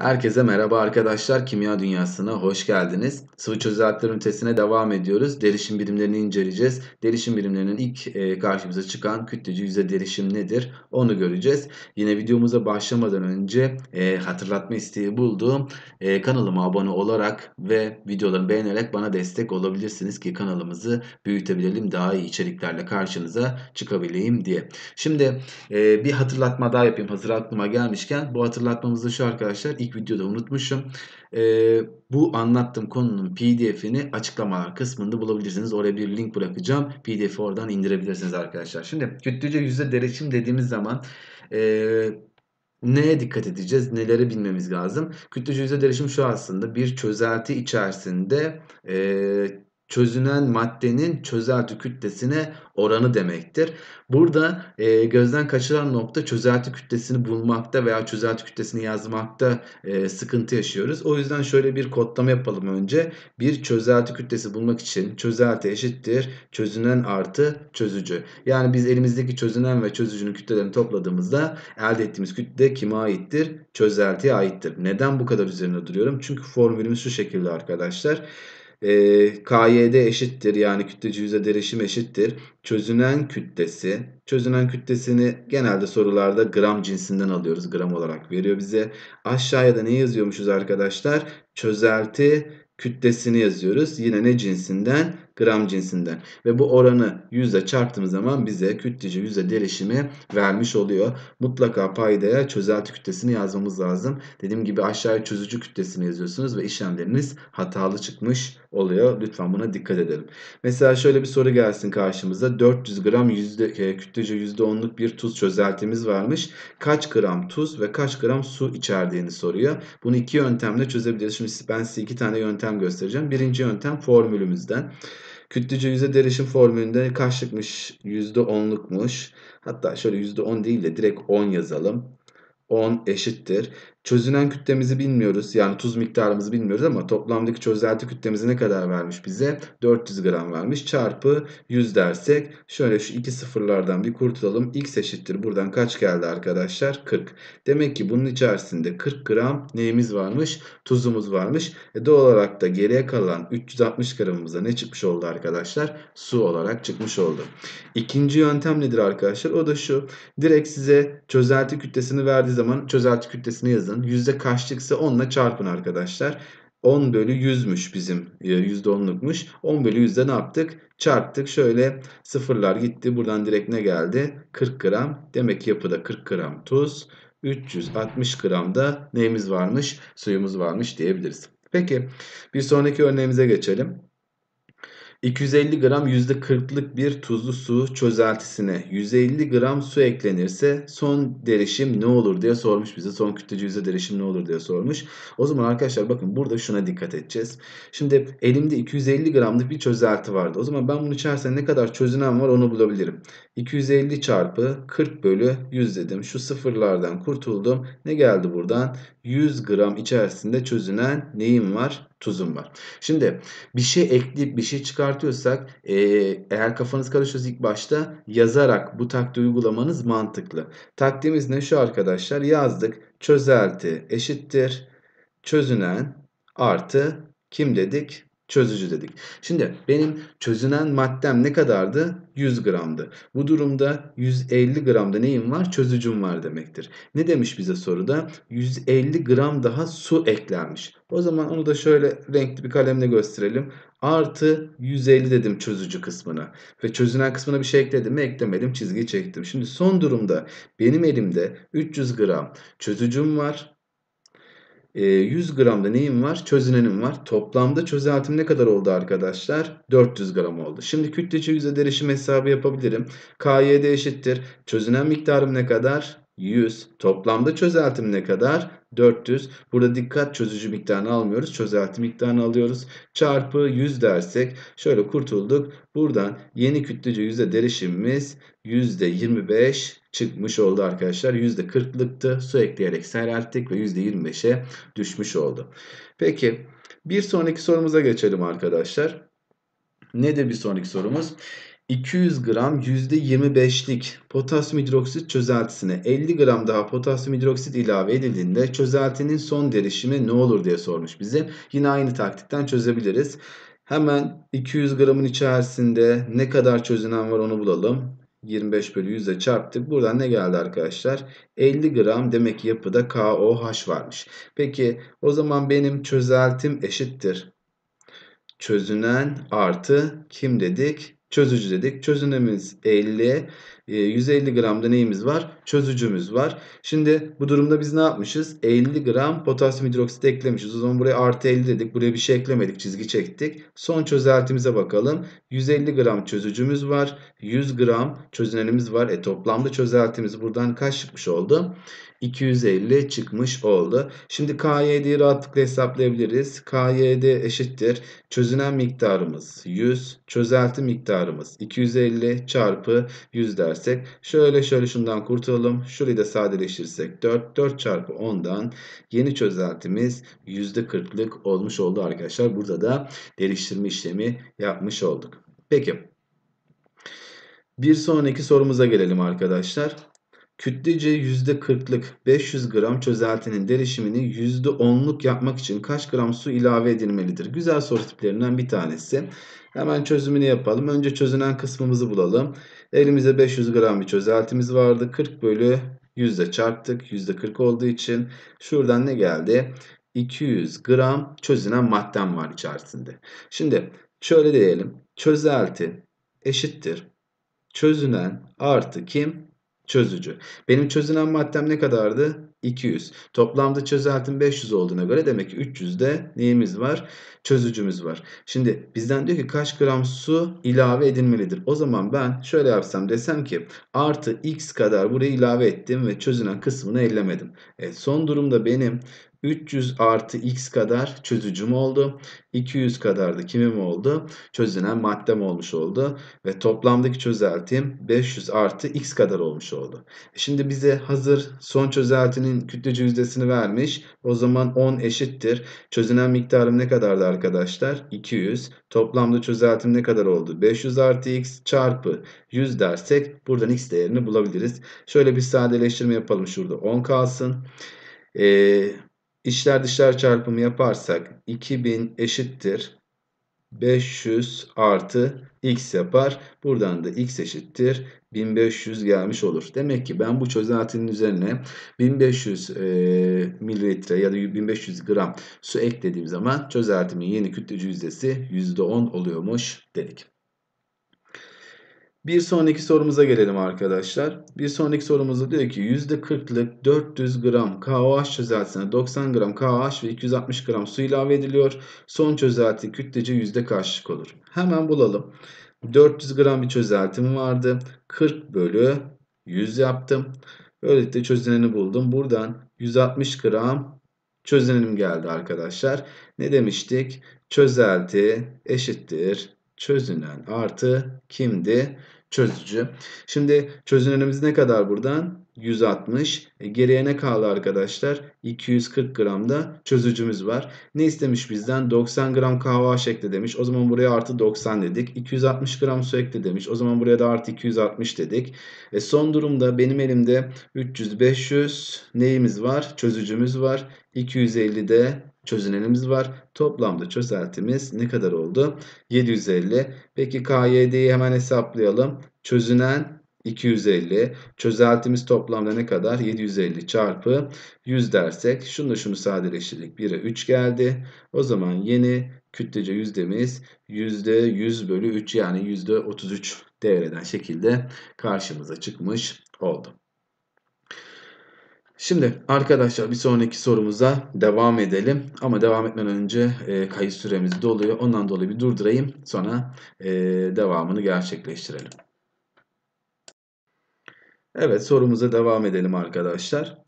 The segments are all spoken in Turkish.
Herkese merhaba arkadaşlar. Kimya Dünyası'na hoş geldiniz. Sıvı çözeltiler ünitesine devam ediyoruz. Derişim birimlerini inceleyeceğiz. Derişim birimlerinin ilk e, karşımıza çıkan kütlece yüze derişim nedir? Onu göreceğiz. Yine videomuza başlamadan önce e, hatırlatma isteği bulduğum e, kanalıma abone olarak ve videoları beğenerek bana destek olabilirsiniz ki kanalımızı büyütebilelim. Daha iyi içeriklerle karşınıza çıkabileyim diye. Şimdi bir hatırlatma daha yapayım hazır aklıma gelmişken. Bu hatırlatmamızda şu arkadaşlar ilk videoda unutmuşum. Ee, bu anlattığım konunun pdf'ini açıklamalar kısmında bulabilirsiniz. Oraya bir link bırakacağım. pdf'i oradan indirebilirsiniz arkadaşlar. Şimdi kütlece yüzde derişim dediğimiz zaman... Ee, neye dikkat edeceğiz? Neleri bilmemiz lazım? Kütlece yüzde derişim şu aslında bir çözelti içerisinde e, çözünen maddenin çözelti kütlesine oranı demektir. Burada e, gözden kaçıran nokta çözelti kütlesini bulmakta veya çözelti kütlesini yazmakta e, sıkıntı yaşıyoruz. O yüzden şöyle bir kodlama yapalım önce. Bir çözelti kütlesi bulmak için çözelti eşittir çözünen artı çözücü. Yani biz elimizdeki çözünen ve çözücünün kütlelerini topladığımızda elde ettiğimiz kütle kime aittir? Çözeltiye aittir. Neden bu kadar üzerine duruyorum? Çünkü formülümüz şu şekilde arkadaşlar e, ee, KYD eşittir yani kütle yüze derişim eşittir. Çözünen kütlesi, çözünen kütlesini genelde sorularda gram cinsinden alıyoruz. Gram olarak veriyor bize. Aşağıya da ne yazıyormuşuz arkadaşlar? Çözelti kütlesini yazıyoruz. Yine ne cinsinden? gram cinsinden. Ve bu oranı yüzde çarptığımız zaman bize kütlece yüzde derişimi vermiş oluyor. Mutlaka paydaya çözelti kütlesini yazmamız lazım. Dediğim gibi aşağıya çözücü kütlesini yazıyorsunuz ve işlemleriniz hatalı çıkmış oluyor. Lütfen buna dikkat edelim. Mesela şöyle bir soru gelsin karşımıza. 400 gram yüzde, e, kütlece %10'luk bir tuz çözeltimiz varmış. Kaç gram tuz ve kaç gram su içerdiğini soruyor. Bunu iki yöntemle çözebiliriz. Şimdi ben size iki tane yöntem göstereceğim. Birinci yöntem formülümüzden. Kütlece yüze derişim formülünde kaçlıkmış? %10'lukmuş. Hatta şöyle %10 değil de direkt 10 yazalım. 10 eşittir. Çözünen kütlemizi bilmiyoruz. Yani tuz miktarımızı bilmiyoruz ama toplamdaki çözelti kütlemizi ne kadar vermiş bize? 400 gram vermiş. Çarpı 100 dersek şöyle şu iki sıfırlardan bir kurtulalım. X eşittir. Buradan kaç geldi arkadaşlar? 40. Demek ki bunun içerisinde 40 gram neyimiz varmış? Tuzumuz varmış. E doğal olarak da geriye kalan 360 gramımıza ne çıkmış oldu arkadaşlar? Su olarak çıkmış oldu. İkinci yöntem nedir arkadaşlar? O da şu. Direkt size çözelti kütlesini verdiği zaman çözelti kütlesini yazın. 6'nın yüzde kaçlıksa 10 ile çarpın arkadaşlar. 10 bölü 100'müş bizim %10'lukmuş. E, 10 bölü 100'de ne yaptık? Çarptık. Şöyle sıfırlar gitti. Buradan direkt ne geldi? 40 gram. Demek ki yapıda 40 gram tuz. 360 gram da neyimiz varmış? Suyumuz varmış diyebiliriz. Peki bir sonraki örneğimize geçelim. 250 gram %40'lık bir tuzlu su çözeltisine 150 gram su eklenirse son derişim ne olur diye sormuş bize. Son kütlece yüzde derişim ne olur diye sormuş. O zaman arkadaşlar bakın burada şuna dikkat edeceğiz. Şimdi elimde 250 gramlık bir çözelti vardı. O zaman ben bunu içerisinde ne kadar çözünen var onu bulabilirim. 250 çarpı 40 bölü 100 dedim. Şu sıfırlardan kurtuldum. Ne geldi buradan? 100 gram içerisinde çözünen neyim var? Tuzum var. Şimdi bir şey ekleyip bir şey çıkartıyorsak eğer kafanız karışıyorsa ilk başta yazarak bu taktiği uygulamanız mantıklı. Taktiğimiz ne şu arkadaşlar? Yazdık. Çözelti eşittir. Çözünen artı kim dedik? çözücü dedik. Şimdi benim çözünen maddem ne kadardı? 100 gramdı. Bu durumda 150 gramda neyim var? Çözücüm var demektir. Ne demiş bize soruda? 150 gram daha su eklenmiş. O zaman onu da şöyle renkli bir kalemle gösterelim. Artı 150 dedim çözücü kısmına. Ve çözünen kısmına bir şey ekledim mi? Eklemedim. Çizgi çektim. Şimdi son durumda benim elimde 300 gram çözücüm var 100 ee, gramda neyim var? Çözünenim var. Toplamda çözeltim ne kadar oldu arkadaşlar? 400 gram oldu. Şimdi kütlece yüzde derişim hesabı yapabilirim. KYD eşittir. Çözünen miktarım ne kadar? 100. Toplamda çözeltim ne kadar? 400. Burada dikkat çözücü miktarını almıyoruz. Çözelti miktarını alıyoruz. Çarpı 100 dersek şöyle kurtulduk. Buradan yeni kütlece yüzde derişimimiz yüzde %25 çıkmış oldu arkadaşlar. yüzde %40'lıktı. Su ekleyerek seyrelttik ve yüzde %25'e düşmüş oldu. Peki bir sonraki sorumuza geçelim arkadaşlar. Ne de bir sonraki sorumuz? 200 gram %25'lik potasyum hidroksit çözeltisine 50 gram daha potasyum hidroksit ilave edildiğinde çözeltinin son derişimi ne olur diye sormuş bize. Yine aynı taktikten çözebiliriz. Hemen 200 gramın içerisinde ne kadar çözünen var onu bulalım. 25 bölü 100 ile çarptık. Buradan ne geldi arkadaşlar? 50 gram demek ki yapıda KOH varmış. Peki o zaman benim çözeltim eşittir. Çözünen artı kim dedik? çözücü dedik. Çözünümüz 50. 150 e, gramda neyimiz var? Çözücümüz var. Şimdi bu durumda biz ne yapmışız? 50 gram potasyum hidroksit eklemişiz. O zaman buraya artı 50 dedik. Buraya bir şey eklemedik. Çizgi çektik. Son çözeltimize bakalım. 150 gram çözücümüz var. 100 gram çözünenimiz var. E toplamda çözeltimiz buradan kaç çıkmış oldu? 250 çıkmış oldu. Şimdi KYD'yi rahatlıkla hesaplayabiliriz. KYD eşittir. Çözünen miktarımız 100. Çözelti miktarımız 250 çarpı 100 dersek. Şöyle şöyle şundan kurtulalım. Şurayı da sadeleştirsek 4. 4 çarpı 10'dan yeni çözeltimiz %40'lık olmuş oldu arkadaşlar. Burada da değiştirme işlemi yapmış olduk. Peki. Bir sonraki sorumuza gelelim arkadaşlar. Kütlece %40'lık 500 gram çözeltinin derişimini %10'luk yapmak için kaç gram su ilave edilmelidir? Güzel soru tiplerinden bir tanesi. Hemen çözümünü yapalım. Önce çözünen kısmımızı bulalım. Elimize 500 gram bir çözeltimiz vardı. 40 bölü yüzde çarptık. Yüzde 40 olduğu için şuradan ne geldi? 200 gram çözünen madden var içerisinde. Şimdi şöyle diyelim. Çözelti eşittir. Çözünen artı kim? çözücü. Benim çözünen maddem ne kadardı? 200. Toplamda çözeltim 500 olduğuna göre demek ki 300'de neyimiz var? Çözücümüz var. Şimdi bizden diyor ki kaç gram su ilave edilmelidir? O zaman ben şöyle yapsam desem ki artı x kadar buraya ilave ettim ve çözünen kısmını ellemedim. Evet, son durumda benim 300 artı x kadar çözücüm oldu. 200 kadar da kimim oldu? Çözünen maddem olmuş oldu. Ve toplamdaki çözeltim 500 artı x kadar olmuş oldu. E şimdi bize hazır son çözeltinin kütlece yüzdesini vermiş. O zaman 10 eşittir. Çözünen miktarım ne kadardı arkadaşlar? 200. Toplamda çözeltim ne kadar oldu? 500 artı x çarpı 100 dersek buradan x değerini bulabiliriz. Şöyle bir sadeleştirme yapalım şurada. 10 kalsın. Ee, İçler dışlar çarpımı yaparsak 2000 eşittir 500 artı x yapar. Buradan da x eşittir 1500 gelmiş olur. Demek ki ben bu çözeltinin üzerine 1500 e, mililitre ya da 1500 gram su eklediğim zaman çözeltimin yeni kütlece yüzdesi %10 oluyormuş dedik. Bir sonraki sorumuza gelelim arkadaşlar. Bir sonraki sorumuzda diyor ki %40'lık 400 gram KOH çözeltisine 90 gram KOH ve 260 gram su ilave ediliyor. Son çözelti kütlece yüzde kaçlık olur? Hemen bulalım. 400 gram bir çözeltim vardı. 40 bölü 100 yaptım. Böylelikle çözüneni buldum. Buradan 160 gram çözenim geldi arkadaşlar. Ne demiştik? Çözelti eşittir çözünen artı kimdi? çözücü. Şimdi çözünürlüğümüz ne kadar buradan? 160. E, geriye ne kaldı arkadaşlar? 240 gram da çözücümüz var. Ne istemiş bizden? 90 gram kahve şekli demiş. O zaman buraya artı 90 dedik. 260 gram su ekle demiş. O zaman buraya da artı 260 dedik. E, son durumda benim elimde 300-500 neyimiz var? Çözücümüz var. 250 de çözünenimiz var. Toplamda çözeltimiz ne kadar oldu? 750. Peki KYD'yi hemen hesaplayalım. Çözünen 250. Çözeltimiz toplamda ne kadar? 750 çarpı 100 dersek şunu şunu sadeleştirdik. 1'e 3 geldi. O zaman yeni kütlece yüzdemiz %100 bölü 3 yani %33 devreden şekilde karşımıza çıkmış oldu. Şimdi arkadaşlar bir sonraki sorumuza devam edelim. Ama devam etmeden önce e, kayıt süremiz doluyor. Ondan dolayı bir durdurayım. Sonra e, devamını gerçekleştirelim. Evet sorumuza devam edelim arkadaşlar.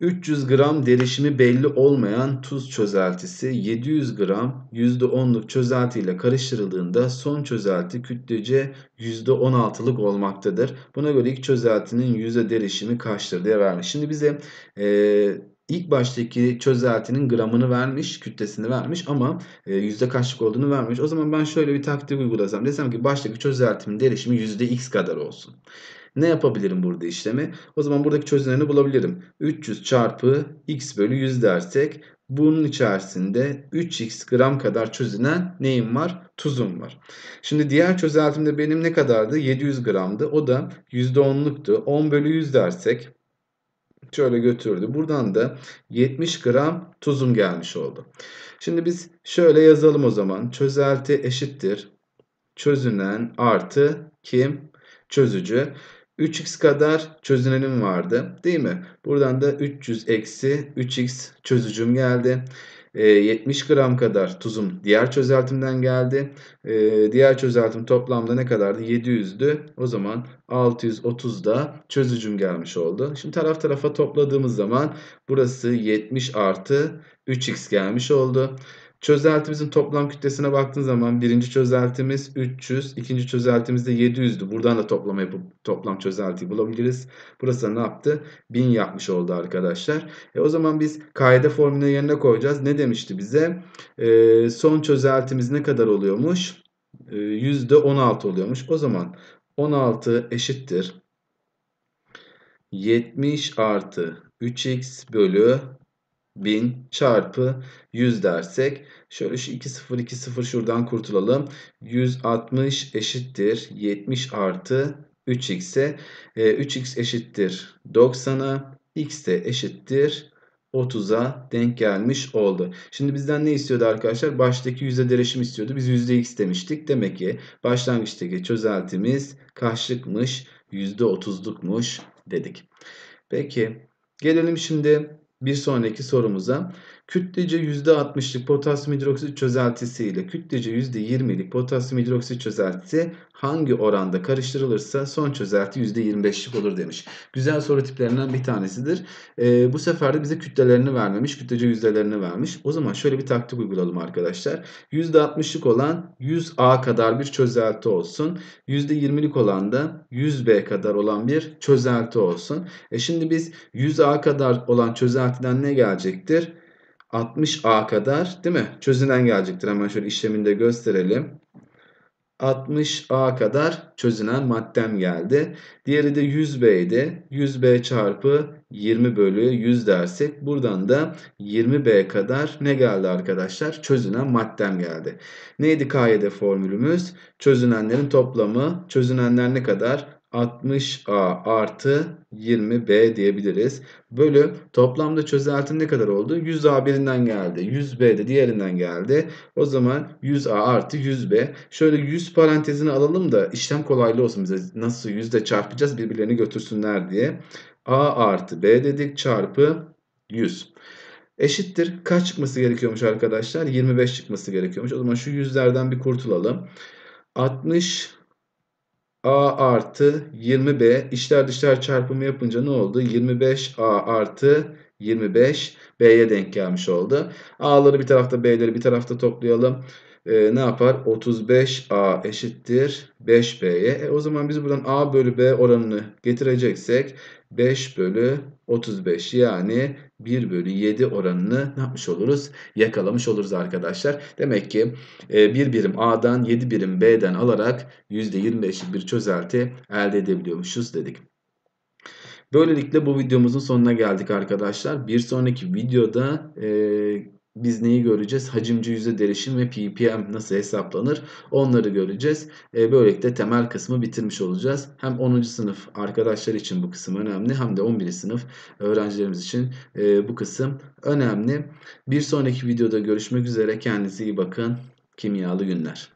300 gram derişimi belli olmayan tuz çözeltisi 700 gram %10'luk çözeltiyle karıştırıldığında son çözelti kütlece %16'lık olmaktadır. Buna göre ilk çözeltinin yüzde derişimi kaçtır diye vermiş. Şimdi bize e, ilk baştaki çözeltinin gramını vermiş, kütlesini vermiş ama e, yüzde kaçlık olduğunu vermiş. O zaman ben şöyle bir taktik uygulasam desem ki baştaki çözeltimin derişimi yüzde x kadar olsun. Ne yapabilirim burada işlemi? O zaman buradaki çözümlerini bulabilirim. 300 çarpı x bölü 100 dersek bunun içerisinde 3x gram kadar çözünen neyim var? Tuzum var. Şimdi diğer çözeltimde benim ne kadardı? 700 gramdı. O da %10'luktu. 10 bölü 100 dersek şöyle götürdü. Buradan da 70 gram tuzum gelmiş oldu. Şimdi biz şöyle yazalım o zaman. Çözelti eşittir. Çözünen artı kim? Çözücü. 3x kadar çözünenim vardı değil mi? Buradan da 300 eksi 3x çözücüm geldi. E, ee, 70 gram kadar tuzum diğer çözeltimden geldi. E, diğer çözeltim toplamda ne kadardı? 700'dü. O zaman 630 da çözücüm gelmiş oldu. Şimdi taraf tarafa topladığımız zaman burası 70 artı 3x gelmiş oldu. Çözeltimizin toplam kütlesine baktığın zaman birinci çözeltimiz 300, ikinci çözeltimiz de 700'dü. Buradan da toplam, toplam çözeltiyi bulabiliriz. Burası da ne yaptı? 1000 yapmış oldu arkadaşlar. E o zaman biz kaide formülünü yerine koyacağız. Ne demişti bize? E, son çözeltimiz ne kadar oluyormuş? E, %16 oluyormuş. O zaman 16 eşittir. 70 artı 3x bölü 1000 çarpı 100 dersek şöyle şu 2 0 2 0 şuradan kurtulalım. 160 eşittir 70 artı 3x'e e, ee, 3x eşittir 90'a x de eşittir 30'a denk gelmiş oldu. Şimdi bizden ne istiyordu arkadaşlar? Baştaki yüzde derişim istiyordu. Biz yüzde x demiştik. Demek ki başlangıçtaki çözeltimiz kaçlıkmış? Yüzde 30'lukmuş dedik. Peki gelelim şimdi bir sonraki sorumuza kütlece %60'lık potasyum hidroksit çözeltisi ile kütlece %20'lik potasyum hidroksit çözeltisi hangi oranda karıştırılırsa son çözelti %25'lik olur demiş. Güzel soru tiplerinden bir tanesidir. E, bu sefer de bize kütlelerini vermemiş, kütlece yüzdelerini vermiş. O zaman şöyle bir taktik uygulalım arkadaşlar. %60'lık olan 100A kadar bir çözelti olsun. %20'lik olan da 100B kadar olan bir çözelti olsun. E şimdi biz 100A kadar olan çözeltiden ne gelecektir? 60A kadar değil mi? Çözünen gelecektir. Hemen şöyle işleminde gösterelim. 60A kadar çözünen maddem geldi. Diğeri de 100B 100B çarpı 20 bölü 100 dersek buradan da 20B kadar ne geldi arkadaşlar? Çözünen maddem geldi. Neydi KYD formülümüz? Çözünenlerin toplamı. Çözünenler ne kadar? 60A artı 20B diyebiliriz. Bölü toplamda çözeltim ne kadar oldu? 100A birinden geldi. 100B de diğerinden geldi. O zaman 100A artı 100B. Şöyle 100 parantezini alalım da işlem kolaylı olsun bize. Nasıl 100 ile çarpacağız birbirlerini götürsünler diye. A artı B dedik çarpı 100. Eşittir. Kaç çıkması gerekiyormuş arkadaşlar? 25 çıkması gerekiyormuş. O zaman şu yüzlerden bir kurtulalım. 60 A artı 20B içler dışlar çarpımı yapınca ne oldu? 25A artı 25 B'ye denk gelmiş oldu. A'ları bir tarafta B'leri bir tarafta toplayalım e, ne yapar? 35A eşittir 5B'ye. E, o zaman biz buradan A bölü B oranını getireceksek 5 bölü 35 yani 1 bölü 7 oranını ne yapmış oluruz? Yakalamış oluruz arkadaşlar. Demek ki e, 1 birim A'dan 7 birim B'den alarak %25'lik bir çözelti elde edebiliyormuşuz dedik. Böylelikle bu videomuzun sonuna geldik arkadaşlar. Bir sonraki videoda e, biz neyi göreceğiz? Hacimci yüzde derişim ve ppm nasıl hesaplanır? Onları göreceğiz. E, böylelikle temel kısmı bitirmiş olacağız. Hem 10. sınıf arkadaşlar için bu kısım önemli hem de 11. sınıf öğrencilerimiz için e, bu kısım önemli. Bir sonraki videoda görüşmek üzere. Kendinize iyi bakın. Kimyalı günler.